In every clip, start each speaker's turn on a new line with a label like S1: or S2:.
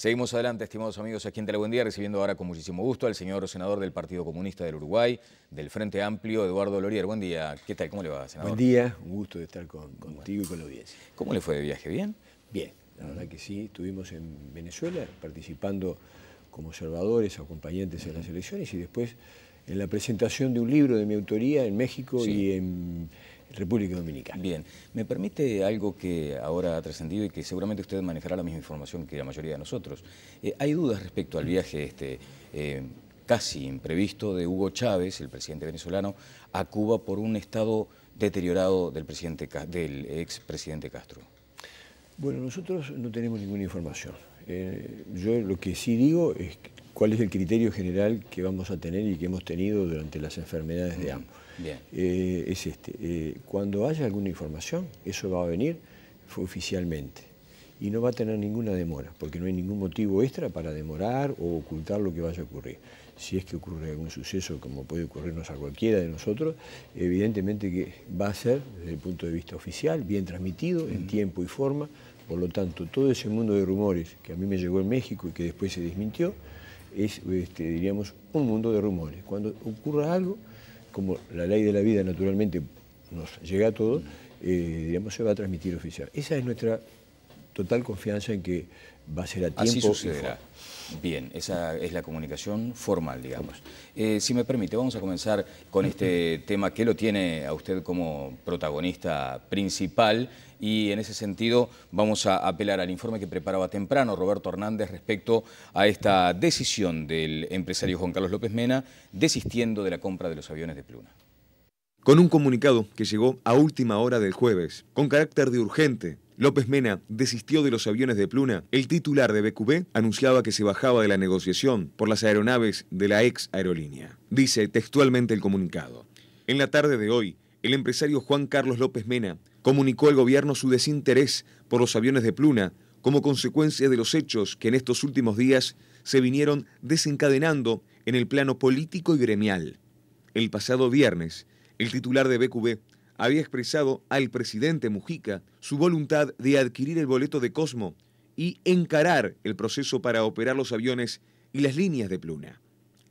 S1: Seguimos adelante, estimados amigos, aquí en Telebuendía, recibiendo ahora con muchísimo gusto al señor senador del Partido Comunista del Uruguay, del Frente Amplio, Eduardo Lorier. Buen día, ¿qué tal? ¿Cómo le va, senador? Buen día, un gusto de estar contigo y con la audiencia. ¿Cómo le fue de viaje? ¿Bien? Bien, la verdad que sí, estuvimos en
S2: Venezuela participando como observadores, acompañantes en las elecciones y después en
S1: la presentación de un libro de mi autoría en México y en República Dominicana. Bien, ¿me permite algo que ahora ha trascendido y que seguramente usted manejará la misma información que la mayoría de nosotros? Eh, hay dudas respecto al viaje este, eh, casi imprevisto de Hugo Chávez, el presidente venezolano, a Cuba por un estado deteriorado del, presidente, del ex presidente Castro.
S2: Bueno, nosotros no tenemos ninguna información. Eh, yo lo que sí digo es cuál es el criterio general que vamos a tener y que hemos tenido durante las enfermedades de mm. ambos. Eh, es este. Eh, cuando haya alguna información, eso va a venir oficialmente y no va a tener ninguna demora, porque no hay ningún motivo extra para demorar o ocultar lo que vaya a ocurrir. Si es que ocurre algún suceso, como puede ocurrirnos a cualquiera de nosotros, evidentemente que va a ser, desde el punto de vista oficial, bien transmitido, en tiempo y forma. Por lo tanto, todo ese mundo de rumores que a mí me llegó en México y que después se desmintió, es, este, diríamos, un mundo de rumores. Cuando ocurra algo, como la ley de la vida naturalmente nos llega a todo, eh,
S1: digamos, se va a transmitir oficial. Esa es nuestra total confianza en que va a ser a tiempo. Así sucederá. Bien, esa es la comunicación formal, digamos. Eh, si me permite, vamos a comenzar con este tema que lo tiene a usted como protagonista principal y en ese sentido vamos a apelar al informe que preparaba temprano Roberto Hernández respecto a esta decisión del empresario Juan Carlos López Mena desistiendo
S3: de la compra de los aviones de Pluna. Con un comunicado que llegó a última hora del jueves, con carácter de urgente, López Mena desistió de los aviones de Pluna. El titular de BQB anunciaba que se bajaba de la negociación por las aeronaves de la ex aerolínea. Dice textualmente el comunicado. En la tarde de hoy, el empresario Juan Carlos López Mena comunicó al gobierno su desinterés por los aviones de Pluna como consecuencia de los hechos que en estos últimos días se vinieron desencadenando en el plano político y gremial. El pasado viernes, el titular de BQB había expresado al presidente Mujica su voluntad de adquirir el boleto de Cosmo y encarar el proceso para operar los aviones y las líneas de pluna.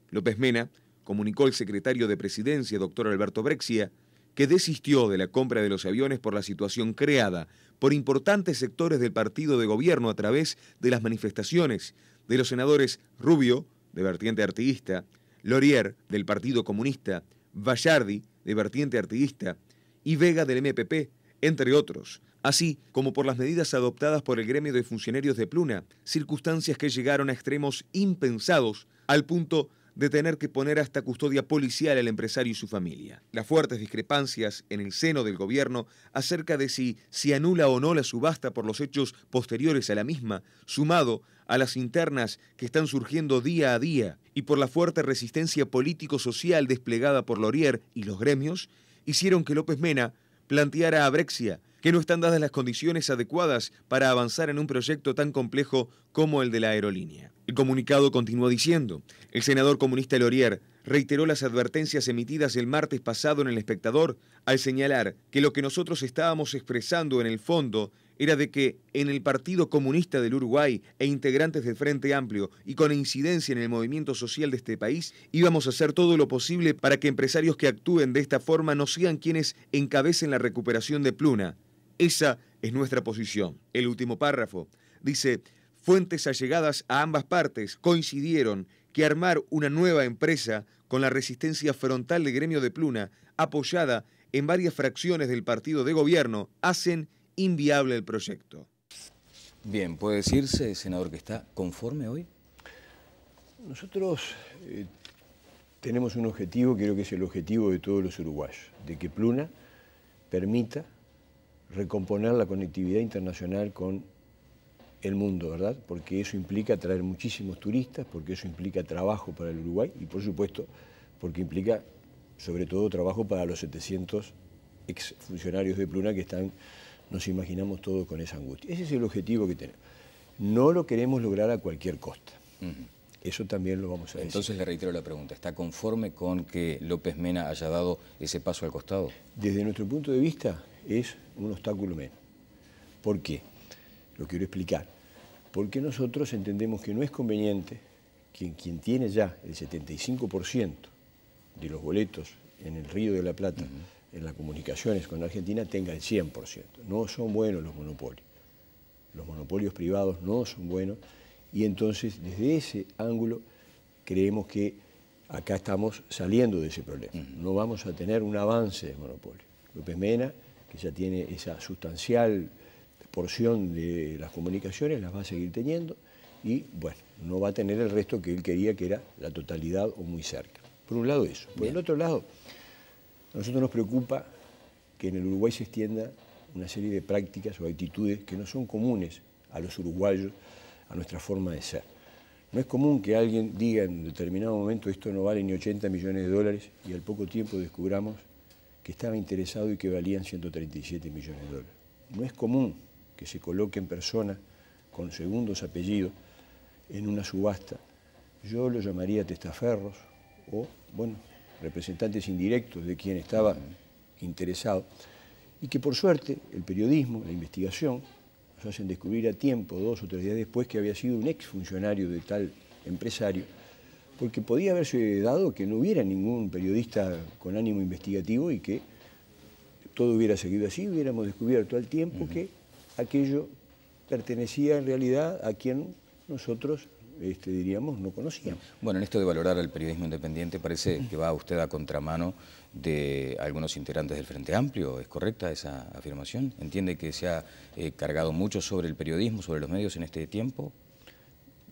S3: López Mena comunicó al secretario de Presidencia, doctor Alberto Brexia, que desistió de la compra de los aviones por la situación creada por importantes sectores del partido de gobierno a través de las manifestaciones de los senadores Rubio, de vertiente artiguista, Lorier, del Partido Comunista, Vallardi, de vertiente artiguista, y Vega del MPP, entre otros, así como por las medidas adoptadas por el gremio de funcionarios de Pluna, circunstancias que llegaron a extremos impensados al punto de tener que poner hasta custodia policial al empresario y su familia. Las fuertes discrepancias en el seno del gobierno acerca de si se anula o no la subasta por los hechos posteriores a la misma, sumado a las internas que están surgiendo día a día y por la fuerte resistencia político-social desplegada por Lorier y los gremios, hicieron que López Mena planteara a Brexia que no están dadas las condiciones adecuadas para avanzar en un proyecto tan complejo como el de la aerolínea. El comunicado continuó diciendo, el senador comunista Lorier reiteró las advertencias emitidas el martes pasado en El Espectador al señalar que lo que nosotros estábamos expresando en el fondo era de que en el Partido Comunista del Uruguay e integrantes del Frente Amplio y con incidencia en el movimiento social de este país, íbamos a hacer todo lo posible para que empresarios que actúen de esta forma no sean quienes encabecen la recuperación de Pluna. Esa es nuestra posición. El último párrafo dice, fuentes allegadas a ambas partes coincidieron que armar una nueva empresa con la resistencia frontal del gremio de Pluna, apoyada en varias fracciones del partido de gobierno, hacen inviable el proyecto.
S1: Bien, ¿puede decirse, senador, que está conforme hoy?
S4: Nosotros
S1: eh, tenemos un objetivo,
S2: creo que es el objetivo de todos los uruguayos, de que Pluna permita recomponer la conectividad internacional con el mundo, ¿verdad? Porque eso implica atraer muchísimos turistas, porque eso implica trabajo para el Uruguay y por supuesto porque implica sobre todo trabajo para los 700 exfuncionarios de Pluna que están nos imaginamos todo con esa angustia. Ese es el objetivo que tenemos. No lo queremos lograr a
S1: cualquier costa. Eso también lo vamos a hacer. Entonces le reitero la pregunta, ¿está conforme con que López Mena haya dado ese paso al costado? Desde nuestro punto de vista es un
S2: obstáculo menos. ¿Por qué? Lo quiero explicar. Porque nosotros entendemos que no es conveniente que quien tiene ya el 75% de los boletos en el Río de la Plata en las comunicaciones con Argentina tenga el 100%. No son buenos los monopolios. Los monopolios privados no son buenos y entonces desde ese ángulo creemos que acá estamos saliendo de ese problema. No vamos a tener un avance de monopolio. López Mena, que ya tiene esa sustancial porción de las comunicaciones, las va a seguir teniendo y bueno, no va a tener el resto que él quería, que era la totalidad o muy cerca. Por un lado eso. Por el otro lado, a nosotros nos preocupa que en el Uruguay se extienda una serie de prácticas o actitudes que no son comunes a los uruguayos, a nuestra forma de ser. No es común que alguien diga en determinado momento esto no vale ni 80 millones de dólares y al poco tiempo descubramos que estaba interesado y que valían 137 millones de dólares. No es común que se coloquen personas con segundos apellidos en una subasta. Yo lo llamaría testaferros o, bueno, representantes indirectos de quien estaba interesado, y que por suerte el periodismo, la investigación, nos hacen descubrir a tiempo, dos o tres días después, que había sido un exfuncionario de tal empresario, porque podía haberse dado que no hubiera ningún periodista con ánimo investigativo y que todo hubiera seguido así, hubiéramos descubierto al tiempo que aquello pertenecía en realidad a quien nosotros este, diríamos, no conocíamos.
S1: Bueno, en esto de valorar al periodismo independiente parece que va usted a contramano de algunos integrantes del Frente Amplio. ¿Es correcta esa afirmación? ¿Entiende que se ha eh, cargado mucho sobre el periodismo, sobre los medios en este tiempo?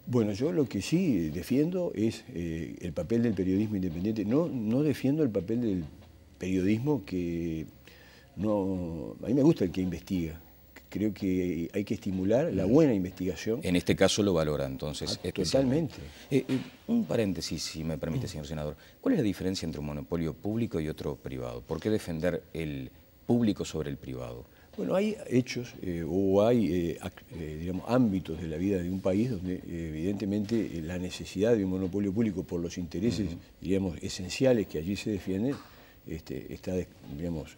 S2: Bueno, yo lo que sí defiendo es eh, el papel del periodismo independiente. No, no defiendo el papel del periodismo que no... A mí me gusta el que
S1: investiga, creo que hay que estimular la buena investigación. En este caso lo valora entonces. Ah, totalmente. Eh, eh, un paréntesis, si me permite, mm. señor senador. ¿Cuál es la diferencia entre un monopolio público y otro privado? ¿Por qué defender el público sobre el privado? Bueno, hay hechos eh, o hay digamos, ámbitos de la vida de un país donde
S2: evidentemente la necesidad de un monopolio público por los intereses, digamos, esenciales que allí se defienden, este, está, digamos,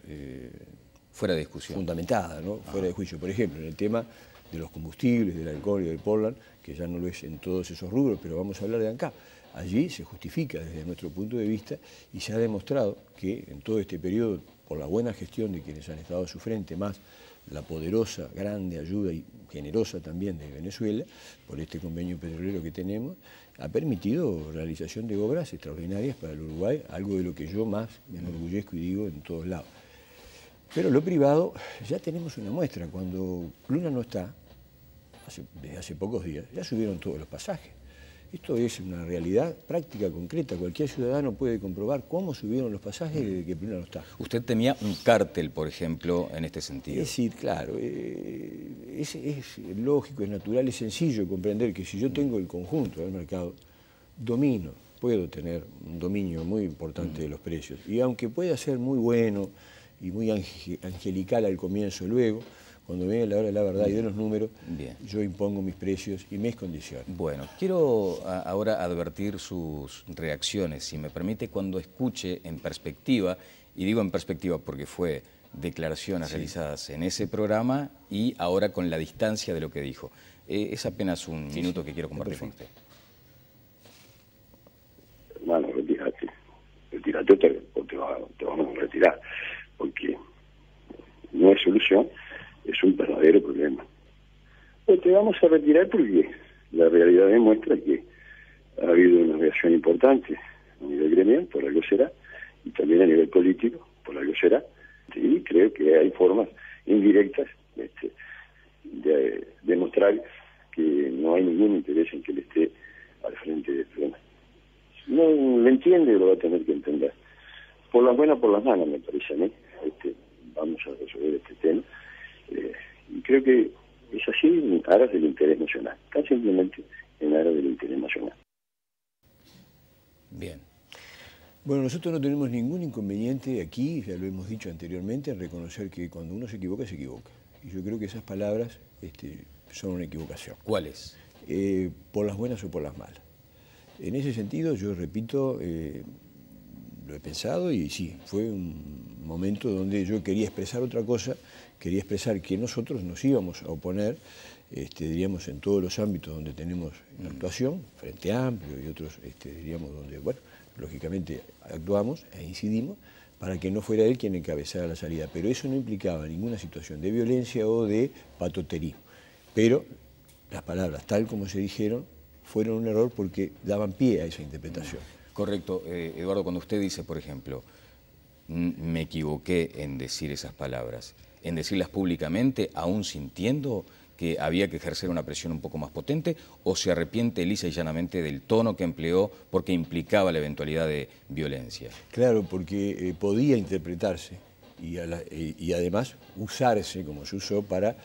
S2: Fuera de discusión. Fundamentada, ¿no? Fuera de juicio. Por ejemplo, en el tema de los combustibles, del alcohol y del Portland, que ya no lo es en todos esos rubros, pero vamos a hablar de acá, Allí se justifica desde nuestro punto de vista y se ha demostrado que en todo este periodo, por la buena gestión de quienes han estado a su frente, más la poderosa, grande ayuda y generosa también de Venezuela, por este convenio petrolero que tenemos, ha permitido realización de obras extraordinarias para el Uruguay, algo de lo que yo más me enorgullezco y digo en todos lados. Pero lo privado, ya tenemos una muestra. Cuando Luna no está, hace, desde hace pocos días, ya subieron todos los pasajes. Esto es una realidad práctica, concreta. Cualquier ciudadano puede comprobar cómo subieron los pasajes desde que Pluna no está.
S1: Usted tenía un cártel, por ejemplo, en este sentido. Es decir,
S2: claro, eh, es, es lógico, es natural, es sencillo comprender que si yo tengo el conjunto del mercado, domino, puedo tener un dominio muy importante de los precios. Y aunque pueda ser muy bueno, y muy angelical al comienzo luego. Cuando viene la hora de la verdad y de los números, yo impongo mis precios y mis condiciones.
S1: Bueno, quiero ahora advertir sus reacciones, si me permite, cuando escuche en perspectiva, y digo en perspectiva porque fue declaraciones realizadas en ese programa y ahora con la distancia de lo que dijo. Eh, es apenas un minuto que quiero compartir con usted.
S2: Bueno, retírate. Retírate o te, te vamos a retirar porque no hay solución, es un verdadero problema. Pues te vamos a retirar porque la realidad demuestra que ha habido una reacción importante a nivel gremial, por la será, y también a nivel político, por la será, y creo que hay formas indirectas este, de demostrar que no hay ningún interés en que él esté al frente del problema. No lo entiende, lo va a tener que entender por las buenas, por las malas, me parece a mí. Este, vamos a resolver este tema. Eh, y creo que es así en aras del interés nacional, tan simplemente en aras del interés nacional. Bien. Bueno, nosotros no tenemos ningún inconveniente aquí, ya lo hemos dicho anteriormente, en reconocer que cuando uno se equivoca, se equivoca. Y yo creo que esas palabras este, son una equivocación. ¿Cuáles? Eh, por las buenas o por las malas. En ese sentido, yo repito, eh, lo he pensado y sí, fue un momento donde yo quería expresar otra cosa, quería expresar que nosotros nos íbamos a oponer, este, diríamos, en todos los ámbitos donde tenemos mm. actuación, Frente Amplio y otros, este, diríamos, donde, bueno, lógicamente actuamos e incidimos para que no fuera él quien encabezara la salida, pero eso no implicaba ninguna situación de violencia o de patotería. Pero las palabras, tal como se dijeron, fueron un error porque
S1: daban pie a esa interpretación. Correcto. Eh, Eduardo, cuando usted dice, por ejemplo, me equivoqué en decir esas palabras, en decirlas públicamente, aún sintiendo que había que ejercer una presión un poco más potente, o se arrepiente lisa y llanamente del tono que empleó porque implicaba la eventualidad de violencia. Claro,
S2: porque eh, podía interpretarse eh, y, además usarse, como se usó, para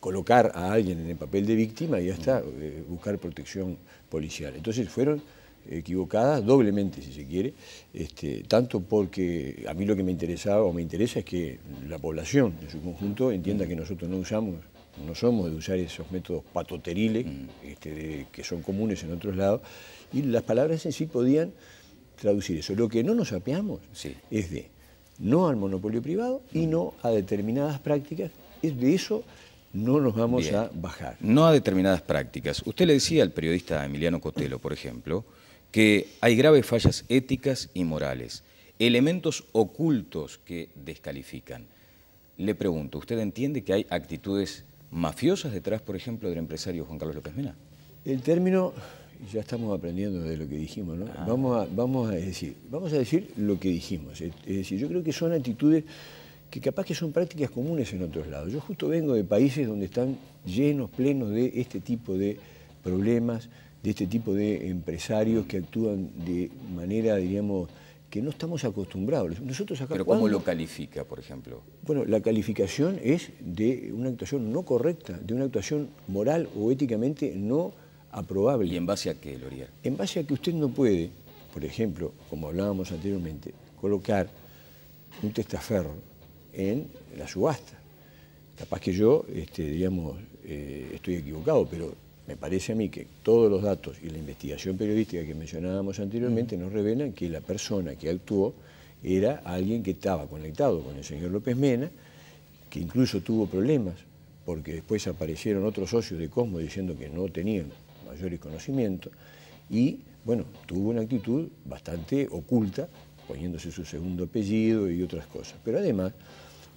S2: colocar a alguien en el papel de víctima y hasta buscar protección policial. Entonces fueron equivocadas, doblemente si se quiere, este, tanto porque a mí lo que me interesaba o me interesa es que la población en su conjunto entienda que nosotros no usamos, no somos de usar esos métodos patoteriles mm. este, que son comunes en otros lados, y las palabras en sí podían traducir eso. Lo que no nos apeamos es de no al monopolio privado y mm. no a determinadas prácticas, es de eso no nos vamos a bajar.
S1: No a determinadas prácticas. Usted le decía al periodista Emiliano Cotelo, por ejemplo, que hay graves fallas éticas y morales, elementos ocultos que descalifican. Le pregunto, ¿usted entiende que hay actitudes mafiosas detrás, por ejemplo, del empresario Juan Carlos López Mena? El término, ya estamos aprendiendo de lo que dijimos, ¿no? Ah. Vamos, a, vamos, a decir, vamos a
S2: decir lo que dijimos. Es decir, yo creo que son actitudes que capaz que son prácticas comunes en otros lados. Yo justo vengo de países donde están llenos, plenos de este tipo de problemas, de este tipo de empresarios que actúan de manera, diríamos, que no estamos acostumbrados. Nosotros acá, ¿Pero cómo lo
S1: califica, por ejemplo?
S2: Bueno, la calificación es de una actuación no correcta, de una actuación moral o éticamente no aprobable. ¿Y en base a qué, Loriel? En base a que usted no puede, por ejemplo, como hablábamos anteriormente, colocar un testaferro en la subasta. Capaz que yo, este, digamos, eh, estoy equivocado, pero me parece a mí que todos los datos y la investigación periodística que mencionábamos anteriormente nos revelan que la persona que actuó era alguien que estaba conectado con el señor López Mena, que incluso tuvo problemas, porque después aparecieron otros socios de Cosmo diciendo que no tenían mayores conocimientos, y bueno, tuvo una actitud bastante oculta, poniéndose su segundo apellido y otras cosas. Pero además,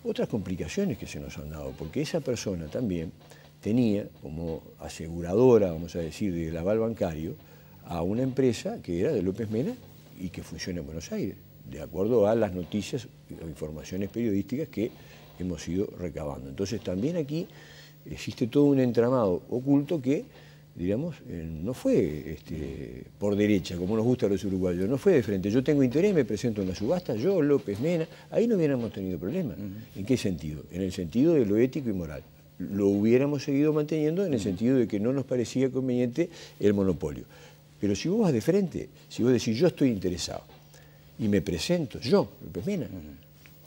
S2: otras complicaciones que se nos han dado, porque esa persona también tenía como aseguradora, vamos a decir, del aval bancario, a una empresa que era de López Mena y que funciona en Buenos Aires, de acuerdo a las noticias o informaciones periodísticas que hemos ido recabando. Entonces también aquí existe todo un entramado oculto que, digamos, eh, no fue este, por derecha, como nos gusta a los uruguayos, no fue de frente. Yo tengo interés, me presento en la subasta, yo, López Mena, ahí no hubiéramos tenido problema. ¿En qué sentido? En el sentido de lo ético y moral lo hubiéramos seguido manteniendo en el sentido de que no nos parecía conveniente el monopolio. Pero si vos vas de frente, si vos decís yo estoy interesado y me presento, yo, pues mira,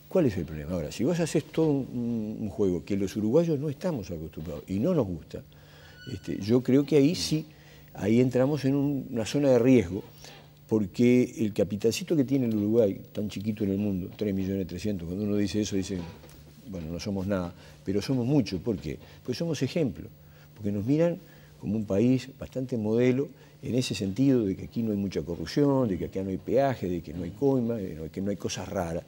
S2: ¿cuál es el problema? Ahora, si vos haces todo un, juego que los uruguayos no estamos acostumbrados y no nos gusta, este, yo creo que ahí sí, ahí entramos en una zona de riesgo porque el capitalcito que tiene el Uruguay, tan chiquito en el mundo, 3 millones 300, cuando uno dice eso, dice, bueno, no somos nada, pero somos mucho. ¿Por qué? Porque somos ejemplo, porque nos miran como un país bastante modelo en ese sentido de que aquí no hay mucha corrupción, de que acá no hay peaje, de que no hay coima, de que no hay cosas raras.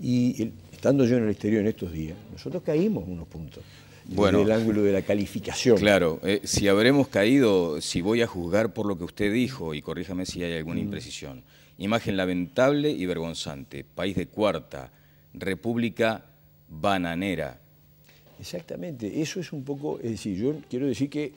S2: Y estando yo en el exterior en estos días, nosotros caímos unos puntos. Bueno, el ángulo
S1: de la calificación. Claro, eh, si habremos caído, si voy a juzgar por lo que usted dijo, y corríjame si hay alguna imprecisión, imagen lamentable y vergonzante, país de cuarta, república bananera.
S2: Exactamente, eso es un poco, es decir, yo quiero decir que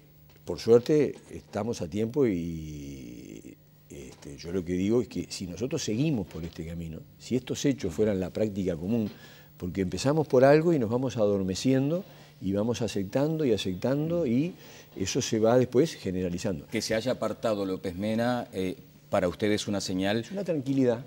S2: por suerte estamos a tiempo y este, yo lo que digo es que si nosotros seguimos por este camino, si estos hechos fueran la práctica común, porque empezamos por algo y nos vamos adormeciendo y vamos aceptando y aceptando y eso se va después generalizando. Que
S1: se haya apartado López Mena, eh, para ustedes una señal... Es una tranquilidad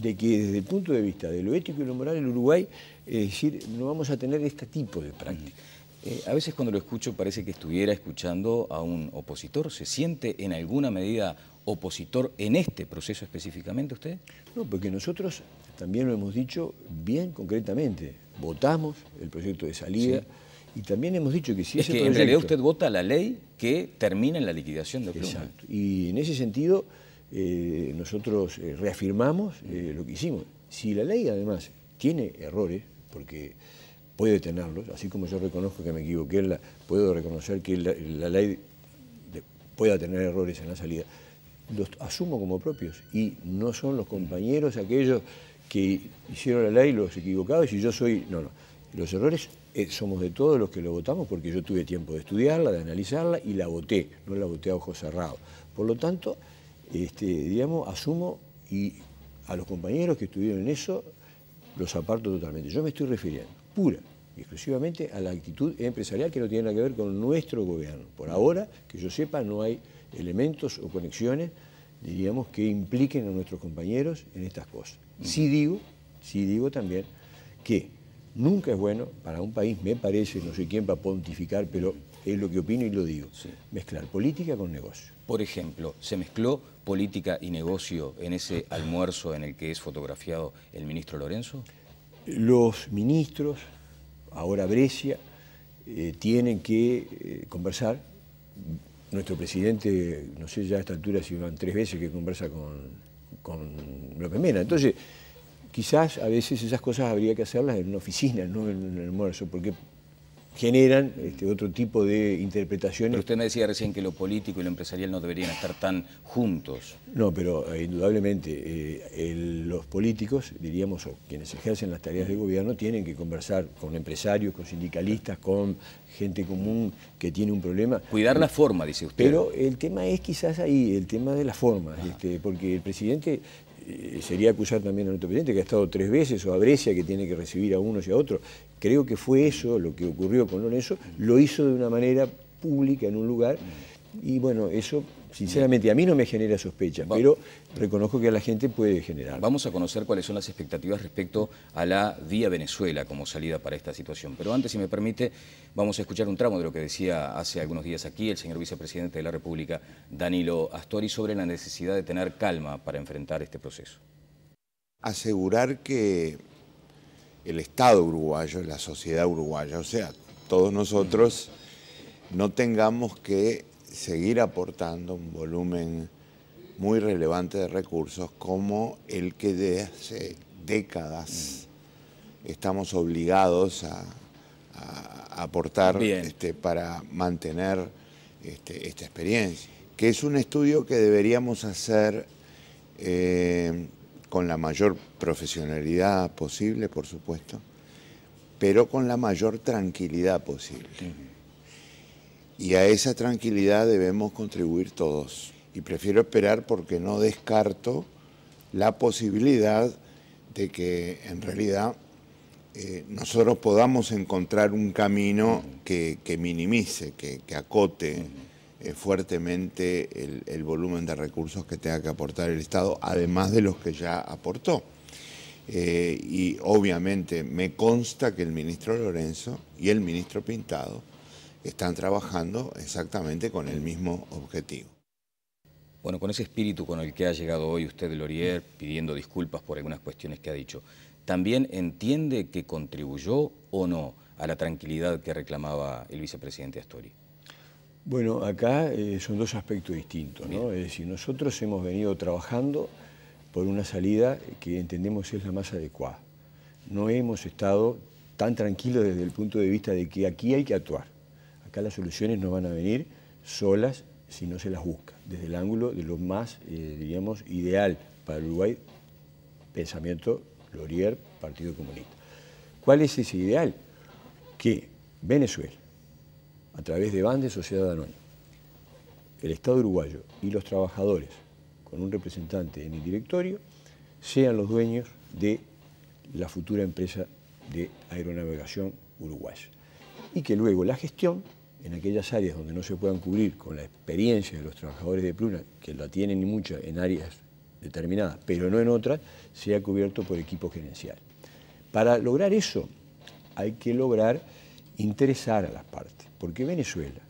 S1: de que desde el punto de vista de lo ético y lo moral, en Uruguay, es decir, no vamos a tener este tipo de práctica. Eh, a veces cuando lo escucho parece que estuviera escuchando a un opositor. ¿Se siente en alguna medida opositor en este proceso específicamente usted? No, porque nosotros también lo hemos dicho bien concretamente. Votamos el proyecto de
S2: salida. Y también hemos dicho que si es que en realidad usted
S1: vota la ley que termina en la liquidación
S2: de Exacto. Y en ese sentido eh, nosotros eh, reafirmamos eh, lo que hicimos. Si la ley además tiene errores, porque puede tenerlos, así como yo reconozco que me equivoqué, la, puedo reconocer que la, ley pueda tener errores en la salida, los asumo como propios y no son los compañeros aquellos que hicieron la ley los equivocados y yo soy... No, no. Los errores somos de todos los que lo votamos porque yo tuve tiempo de estudiarla, de analizarla y la voté, no la voté a ojos cerrados. Por lo tanto, este, digamos, asumo y a los compañeros que estuvieron en eso los aparto totalmente. Yo me estoy refiriendo pura y exclusivamente a la actitud empresarial que no tiene nada que ver con nuestro gobierno. Por ahora, que yo sepa, no hay elementos o conexiones, diríamos, que impliquen a nuestros compañeros en estas cosas. Sí digo, sí digo también que nunca es bueno para un país, me parece, no sé quién va a pontificar, pero es lo que opino y lo digo, mezclar política con negocio.
S1: Por ejemplo, se mezcló política y negocio en ese almuerzo en el que es fotografiado el ministro Lorenzo?
S2: Los ministros, ahora Brescia, eh, tienen que eh, conversar. Nuestro presidente, no sé ya a esta altura si van tres veces que conversa con, con López Mena. Entonces, quizás a veces esas cosas habría que hacerlas en una oficina, no en el almuerzo, porque generan este, otro tipo de interpretaciones. Pero
S1: usted me decía recién que lo político y lo empresarial no deberían estar tan juntos.
S2: No, pero eh, indudablemente eh, los políticos, diríamos, o quienes ejercen las tareas de gobierno, tienen que conversar con empresarios, con sindicalistas, con gente común que tiene un problema. Cuidar la forma, dice usted. Pero el tema es quizás ahí, el tema de la forma, este, porque el presidente sería acusar también a nuestro presidente que ha estado tres veces, o a Brescia que tiene que recibir a unos y a otros. Creo que fue eso lo que ocurrió con Lorenzo, lo hizo de una manera pública en un lugar, y bueno, eso
S1: Sinceramente, a mí no me genera sospecha, pero reconozco que a la gente puede generar. Vamos a conocer cuáles son las expectativas respecto a la Vía Venezuela como salida para esta situación. Pero antes, si me permite, vamos a escuchar un tramo de lo que decía hace algunos días aquí el señor vicepresidente de la República, Danilo Astori, sobre la necesidad de tener calma para enfrentar este proceso.
S4: Asegurar que el Estado uruguayo, la sociedad uruguaya, o sea, todos nosotros no tengamos que seguir aportando un volumen muy relevante de recursos como el que de hace décadas estamos obligados a, aportar este, para mantener este, esta experiencia, que es un estudio que deberíamos hacer eh, con la mayor profesionalidad posible, por supuesto, pero con la mayor tranquilidad posible. Y a esa tranquilidad debemos contribuir todos. Y prefiero esperar porque no descarto la posibilidad de que en realidad eh, nosotros podamos encontrar un camino que, minimice, que, acote eh, fuertemente el, volumen de recursos que tenga que aportar el Estado, además de los que ya aportó. Eh, y obviamente me consta que el ministro Lorenzo y el ministro Pintado están trabajando exactamente con el mismo objetivo. Bueno, con ese espíritu con el que ha llegado hoy usted, Lorier, pidiendo disculpas por
S1: algunas cuestiones que ha dicho, ¿también entiende que contribuyó o no a la tranquilidad que reclamaba el vicepresidente Astori?
S2: Bueno, acá eh, son dos aspectos distintos, ¿no? Es decir, nosotros hemos venido trabajando por una salida que entendemos que es la más adecuada. No hemos estado tan tranquilos desde el punto de vista de que aquí hay que actuar. Acá las soluciones no van a venir solas si no se las busca, desde el ángulo de lo más, eh, diríamos, ideal para Uruguay, pensamiento Lorier, Partido Comunista. ¿Cuál es ese ideal? Que Venezuela, a través de Bande Sociedad Anónima, el Estado uruguayo y los trabajadores, con un representante en el directorio, sean los dueños de la futura empresa de aeronavegación uruguaya. Y que luego la gestión en aquellas áreas donde no se puedan cubrir con la experiencia de los trabajadores de Pluna, que la tienen y mucha en áreas determinadas, pero no en otras, sea cubierto por equipo gerencial. Para lograr eso hay que lograr interesar a las partes, porque Venezuela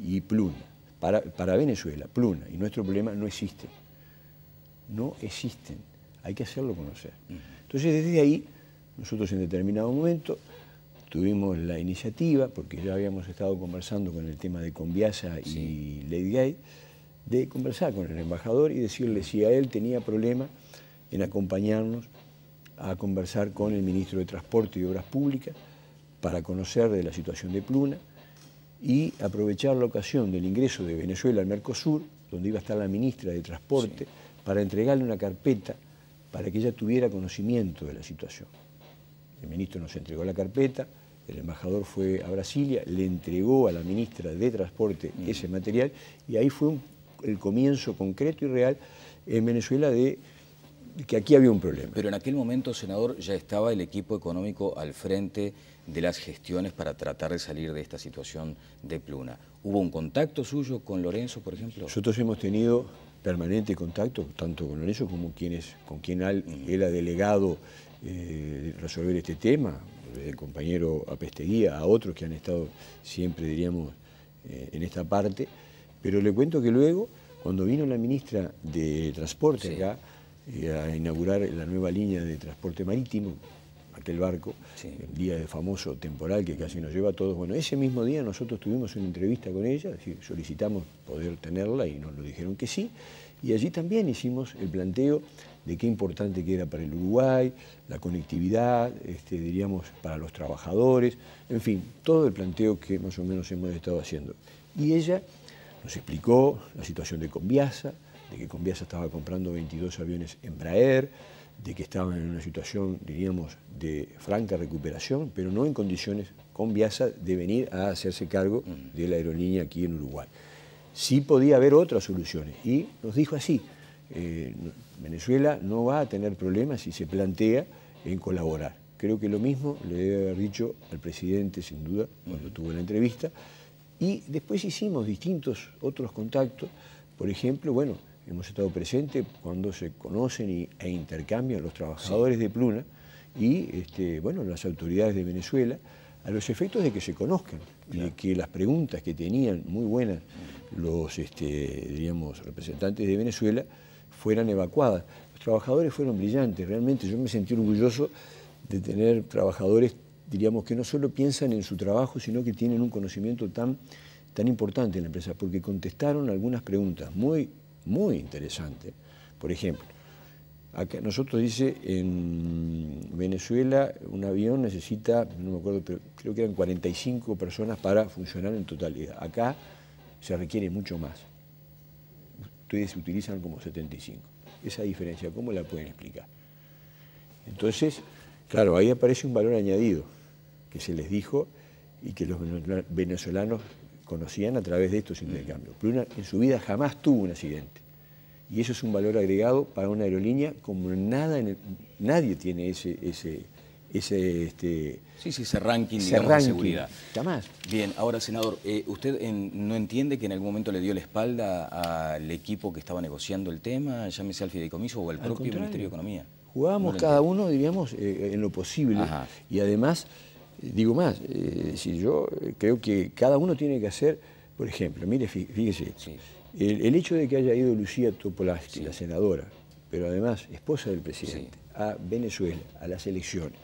S2: y Pluna, para, para Venezuela, Pluna y nuestro problema no existen, no existen, hay que hacerlo conocer. Entonces desde ahí, nosotros en determinado momento, tuvimos la iniciativa, porque ya habíamos estado conversando con el tema de Conviasa y Lady Gay, de conversar con el embajador y decirle si a él tenía problema en acompañarnos a conversar con el ministro de Transporte y Obras Públicas para conocer de la situación de Pluna y aprovechar la ocasión del ingreso de Venezuela al Mercosur, donde iba a estar la ministra de Transporte, para entregarle una carpeta para que ella tuviera conocimiento de la situación. El ministro nos entregó la carpeta, el embajador fue a Brasilia, le entregó a la ministra de Transporte mm. ese material y ahí fue
S1: el comienzo concreto y real en Venezuela de que aquí había un problema. Pero en aquel momento, senador, ya estaba el equipo económico al frente de las gestiones para tratar de salir de esta situación de pluna. ¿Hubo un contacto suyo con Lorenzo, por ejemplo? Nosotros hemos tenido permanente contacto, tanto con Lorenzo como quienes, con quien mm. él
S2: ha delegado eh, resolver este tema, el compañero Apesteguía, a otros que han estado siempre, diríamos, eh, en esta parte. Pero le cuento que luego, cuando vino la ministra de Transporte acá eh, a inaugurar la nueva línea de transporte marítimo, aquel barco, el día de famoso temporal que casi nos lleva a todos. Bueno, ese mismo día nosotros tuvimos una entrevista con ella, solicitamos poder tenerla y nos lo dijeron que sí. Y allí también hicimos el planteo de qué importante que era para el Uruguay, la conectividad, este, diríamos, para los trabajadores, en fin, todo el planteo que más o menos hemos estado haciendo. Y ella nos explicó la situación de Conviasa, de que Conviasa estaba comprando 22 aviones Embraer, de que estaban en una situación, diríamos, de franca recuperación, pero no en condiciones Conviasa de venir a hacerse cargo mm. de la aerolínea aquí en Uruguay. Sí podía haber otras soluciones y nos dijo así, eh, Venezuela no va a tener problemas si se plantea en colaborar. Creo que lo mismo le debe haber dicho al presidente, sin duda, cuando tuvo la entrevista. Y después hicimos distintos otros contactos. Por ejemplo, bueno, hemos estado presentes cuando se conocen e intercambian los trabajadores de Pluna y este, bueno, las autoridades de Venezuela a los efectos de que se conozcan y de que las preguntas que tenían muy buenas los este, representantes de Venezuela fueran evacuadas. Los trabajadores fueron brillantes, realmente yo me sentí orgulloso de tener trabajadores, diríamos, que no solo piensan en su trabajo, sino que tienen un conocimiento tan, tan importante en la empresa, porque contestaron algunas preguntas muy, muy interesantes. Por ejemplo, nosotros dice, en Venezuela un avión necesita, no me acuerdo, pero creo que eran 45 personas para funcionar en totalidad. Acá se requiere mucho más se utilizan como 75. Esa diferencia, ¿cómo la pueden explicar? Entonces, claro, ahí aparece un valor añadido que se les dijo y que los venezolanos conocían a través de estos intercambios. Pluna en su vida jamás tuvo un accidente. Y eso es un valor agregado para una aerolínea como nada nadie tiene ese, ese, ese, este,
S1: sí, sí, ese ranking, digamos, de seguridad. Jamás. Bien, ahora, senador, eh, ¿usted no entiende que en algún momento le dio la espalda al equipo que estaba negociando el tema, llámese al fideicomiso o al, propio Ministerio de Economía?
S2: Jugábamos cada uno, diríamos, eh, en lo posible. Y además, eh, digo más, si yo creo que cada uno tiene que hacer, por ejemplo, mire, fíjese, el, hecho de que haya ido Lucía Topolaski, la senadora, pero además esposa del presidente, a Venezuela, a las elecciones,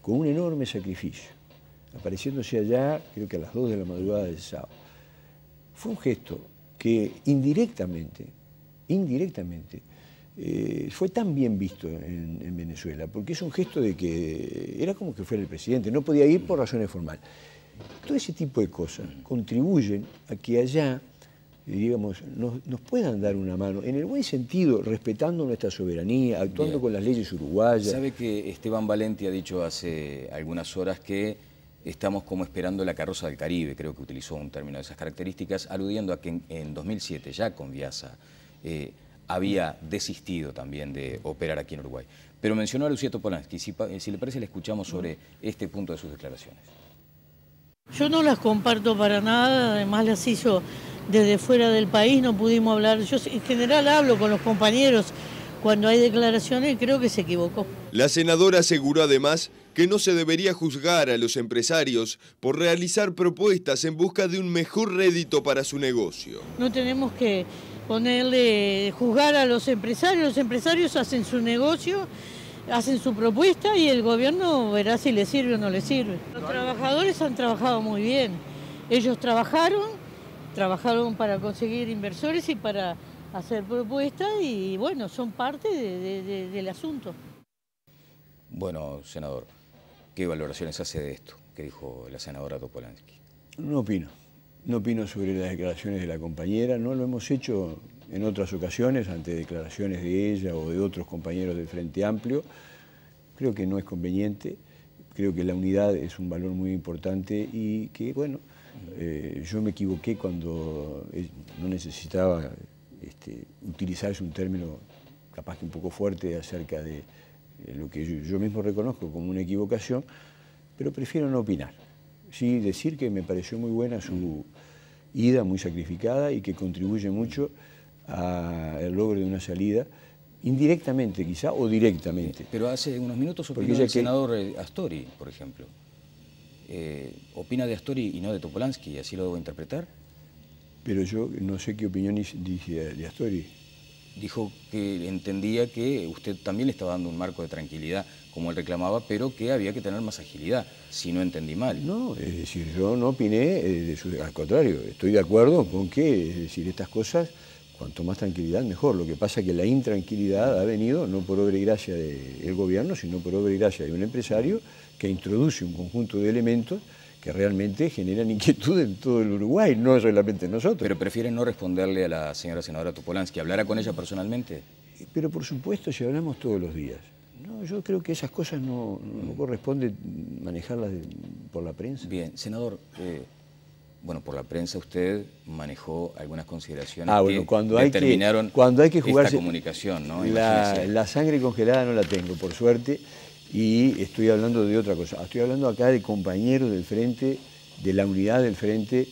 S2: con un enorme sacrificio, apareciéndose allá creo que a las 2 de la madrugada del sábado. Fue un gesto que indirectamente, indirectamente, eh, fue tan bien visto en, en, Venezuela, porque es un gesto de que era como que fuera el presidente, no podía ir por razones formales. Todo ese tipo de cosas contribuyen a que allá digamos, nos, puedan dar una mano, en el buen sentido, respetando nuestra soberanía, actuando con las leyes uruguayas. Sabe
S1: que Esteban Valenti ha dicho hace algunas horas que estamos como esperando la carroza del Caribe, creo que utilizó un término de esas características, aludiendo a que en, 2007, ya con Viasa, eh, había desistido también de operar aquí en Uruguay. Pero mencionó a Lucía Topolansky, si le parece le escuchamos sobre este punto de sus declaraciones.
S4: Yo no las comparto para nada, además las hizo desde fuera del país, no pudimos
S2: hablar. Yo en general hablo con los compañeros cuando hay declaraciones, y creo que se equivocó.
S3: La senadora aseguró además que no se debería juzgar a los empresarios por realizar propuestas en busca de un mejor rédito para su negocio.
S2: No tenemos que ponerle, juzgar a los empresarios, los empresarios hacen su negocio hacen su propuesta y el gobierno verá si le sirve o no le sirve. Los trabajadores han trabajado muy bien. Ellos trabajaron, trabajaron para conseguir inversores y para hacer propuestas y bueno, son parte del asunto.
S1: Bueno, senador, ¿qué valoraciones hace de esto que dijo la senadora Topolansky?
S2: No opino, no opino sobre las declaraciones de la compañera, no lo hemos hecho en otras ocasiones ante declaraciones de ella o de otros compañeros del Frente Amplio. Creo que no es conveniente, creo que la unidad es un valor muy importante y que, bueno, eh, yo me equivoqué cuando eh, no necesitaba este, utilizarse un término capaz que un poco fuerte acerca de eh, lo que yo mismo reconozco como una equivocación, pero prefiero no opinar. Sí decir que me pareció muy buena su ida, muy sacrificada y que contribuye mucho el logro de una salida, indirectamente quizá o directamente.
S1: Pero hace unos minutos opinó el senador eh, Astori, por ejemplo. Eh, ¿Opina de Astori y no de Topolansky? ¿Así lo debo interpretar? Pero yo no sé qué opinión dice de Astori. Dijo que entendía que usted también le estaba dando un marco de tranquilidad, como él reclamaba, pero que había que tener más agilidad, si no entendí mal. No, es decir,
S2: yo no opiné, eh, al contrario, estoy de acuerdo con que, decir, estas cosas cuanto más tranquilidad, mejor. Lo que pasa es que la intranquilidad ha venido no por obra y gracia del gobierno, sino por obra y gracia de un empresario que introduce un conjunto de elementos que realmente
S1: generan inquietud en todo el Uruguay, no solamente en nosotros. Pero prefiere no responderle a la señora senadora Topolansky, hablará con ella personalmente.
S2: Pero por supuesto, si hablamos todos los días. No,
S1: yo creo que esas cosas no, mm. corresponde manejarlas por la prensa. Bien, senador, eh, bueno, por la prensa usted manejó algunas consideraciones ah, cuando que hay determinaron esta comunicación, ¿no? La,
S2: la, sangre congelada no la tengo, por suerte, y estoy hablando de otra cosa. Estoy hablando acá de compañeros del frente, de la unidad del frente,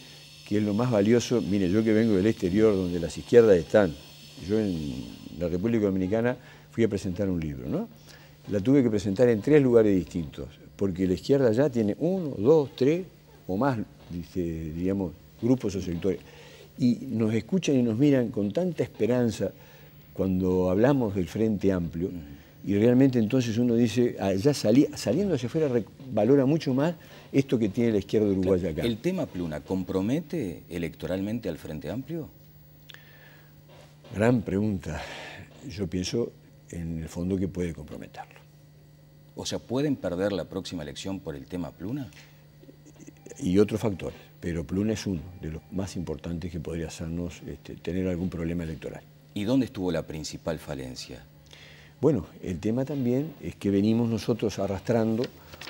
S2: que es lo más valioso. Mire, yo que vengo del exterior, donde las izquierdas están, yo en la República Dominicana fui a presentar un libro, ¿no? La tuve que presentar en tres lugares distintos, porque la izquierda ya tiene uno, dos, tres o más dice, digamos, grupos o sectores. Y nos escuchan y nos miran con tanta esperanza cuando hablamos del Frente Amplio, y realmente entonces uno dice, ah, ya saliendo hacia afuera valora mucho más esto que tiene la izquierda uruguaya
S1: acá. ¿El tema Pluna compromete electoralmente al Frente Amplio? Gran pregunta. Yo pienso en el fondo que puede comprometerlo. O sea, ¿pueden perder la próxima elección por el tema Pluna?
S2: y otros factores, pero Pluna es uno de los más importantes que podría hacernos este, tener algún problema
S1: electoral. ¿Y dónde estuvo la principal falencia?
S2: Bueno, el tema también es que venimos nosotros arrastrando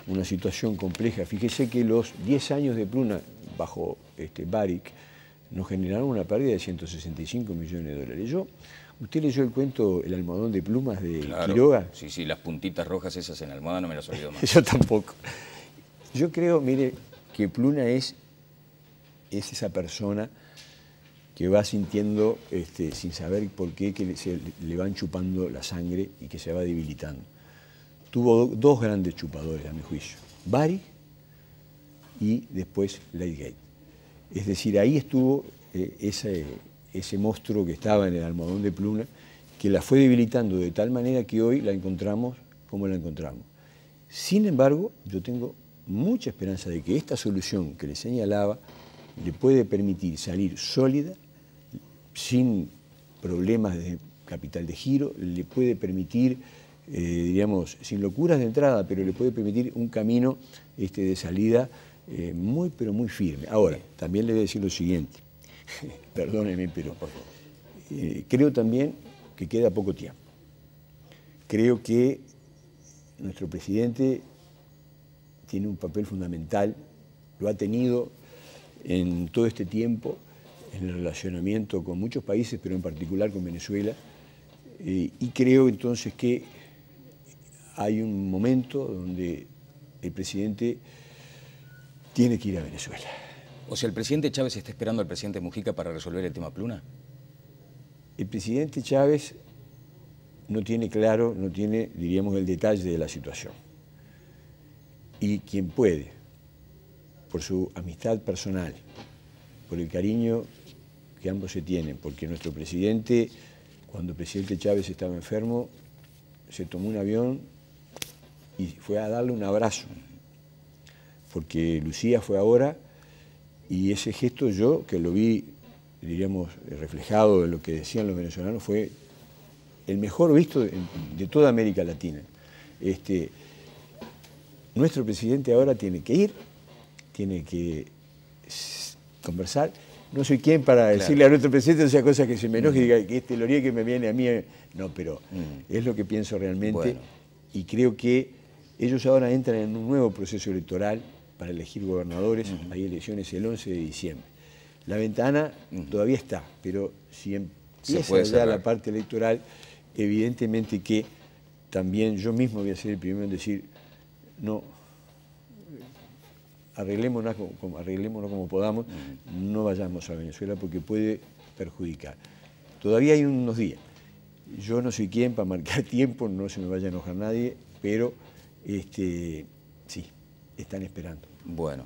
S2: una situación compleja. Fíjese que los 10 años de Pluna bajo este, Baric nos generaron una pérdida de 165 millones de dólares. Yo, ¿Usted leyó el cuento El almohadón de plumas de claro, Quiroga?
S1: Sí, sí, las puntitas rojas esas en la almohada no me las olvido más. Yo
S2: tampoco. Yo creo, mire, que Pluna es, esa persona que va sintiendo, este, sin saber por qué, que se le van chupando la sangre y que se va debilitando. Tuvo dos grandes chupadores, a mi juicio, Bari y después Lightgate. Es decir, ahí estuvo eh, ese, ese monstruo que estaba en el almohadón de Pluna, que la fue debilitando de tal manera que hoy la encontramos como la encontramos. Sin embargo, yo tengo mucha esperanza de que esta solución que le señalaba le puede permitir salir sólida, sin problemas de capital de giro, le puede permitir, eh, digamos, diríamos, sin locuras de entrada, pero le puede permitir un camino este, de salida eh, muy, pero muy firme. Ahora, también le voy a decir lo siguiente, perdóneme, pero eh, creo también que queda poco tiempo. Creo que nuestro presidente tiene un papel fundamental, lo ha tenido en todo este tiempo, en el relacionamiento con muchos países, pero en particular con Venezuela. Eh, y creo entonces que hay un momento donde el presidente tiene que ir a
S1: Venezuela. O sea, ¿el presidente Chávez está esperando al presidente Mujica para resolver el tema Pluna? El presidente Chávez no tiene claro, no tiene, diríamos, el detalle
S2: de la situación y quien puede, por su amistad personal, por el cariño que ambos se tienen, porque nuestro presidente, cuando el presidente Chávez estaba enfermo, se tomó un avión y fue a darle un abrazo, porque Lucía fue ahora y ese gesto yo, que lo vi, diríamos, reflejado en lo que decían los venezolanos, fue el mejor visto de, toda América Latina. Este, nuestro presidente ahora tiene que ir, tiene que conversar. No soy quien para decirle a nuestro presidente o sea cosas que se me enoje y mm. diga que este loría que me viene a mí. Eh, no, pero mm. es lo que pienso realmente y creo que ellos ahora entran en un nuevo proceso electoral para elegir gobernadores. Mm. Hay elecciones el 11 de diciembre. La ventana todavía está, pero si em-, empieza ya la parte electoral, evidentemente que también yo mismo voy a ser el primero en decir no arreglémonos como, como podamos, no vayamos a Venezuela porque puede perjudicar. Todavía hay unos días. Yo no soy quien para marcar tiempo, no se me vaya a enojar nadie,
S1: pero este, sí, están esperando. Bueno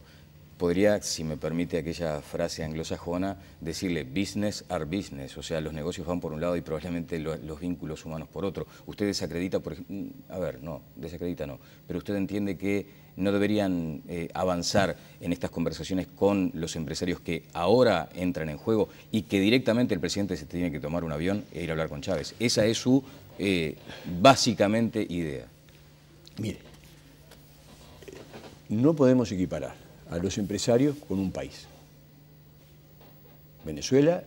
S1: podría, si me permite aquella frase anglosajona, decirle business are business, o sea, los negocios van por un lado y probablemente los vínculos humanos por otro. Usted desacredita, por, mm, a ver, no, desacredita no, pero usted entiende que no deberían eh, avanzar en estas conversaciones con los empresarios que ahora entran en juego y que directamente el presidente se tiene que tomar un avión e ir a hablar con Chávez. Esa es su, eh, básicamente, idea. Mire,
S2: no podemos equiparar
S1: a los empresarios
S2: con un país. Venezuela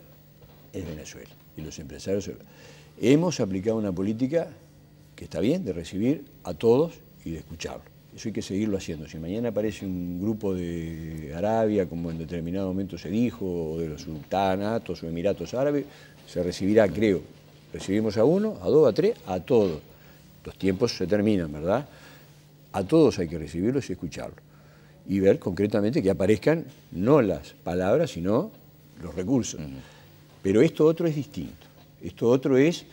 S2: es Venezuela y los empresarios... Hemos aplicado una política que está bien de recibir a todos y de escucharlo. Eso hay que seguirlo haciendo. Si mañana aparece un grupo de Arabia, como en determinado momento se dijo, o de los sultanatos o emiratos árabes, se recibirá, creo. Recibimos a uno, a dos, a tres, a todos. Los tiempos se terminan, ¿verdad? A todos hay que recibirlos y escucharlos y ver concretamente que aparezcan no las palabras, sino los recursos. Pero esto otro es distinto. Esto otro es,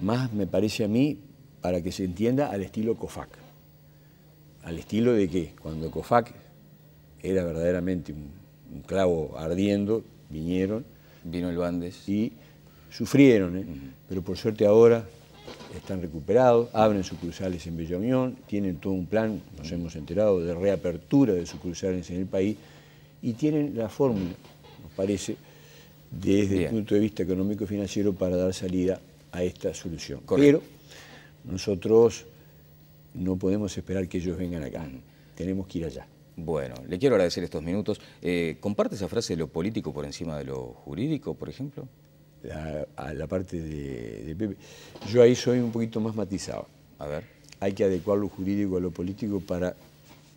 S2: más me parece a mí, para que se entienda, al estilo COFAC. Al estilo de que cuando COFAC era verdaderamente un, clavo ardiendo, vinieron. Vino el Bandes. Y sufrieron, ¿eh? pero por suerte ahora están recuperados, abren sucursales en Bella Unión, tienen todo un plan, nos hemos enterado, de reapertura de sucursales en el país y tienen la fórmula, nos parece, desde el punto de vista económico y financiero para dar salida a esta solución. Pero nosotros
S1: no podemos esperar que ellos vengan acá, tenemos que ir allá. Bueno, le quiero agradecer estos minutos. Eh, ¿Comparte esa frase de lo político por encima de lo jurídico, por ejemplo? a, la parte de, Pepe. Yo ahí soy un poquito más matizado. A ver, hay que adecuar
S2: lo jurídico a lo político para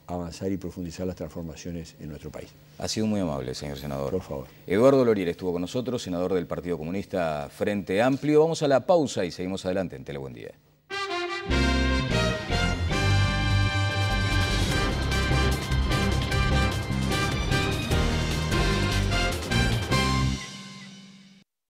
S2: avanzar y profundizar las transformaciones en nuestro país. Ha
S1: sido muy amable, señor senador. Por favor. Eduardo Loriel estuvo con nosotros, senador del Partido Comunista Frente Amplio. Vamos a la pausa y seguimos adelante en Tele Día.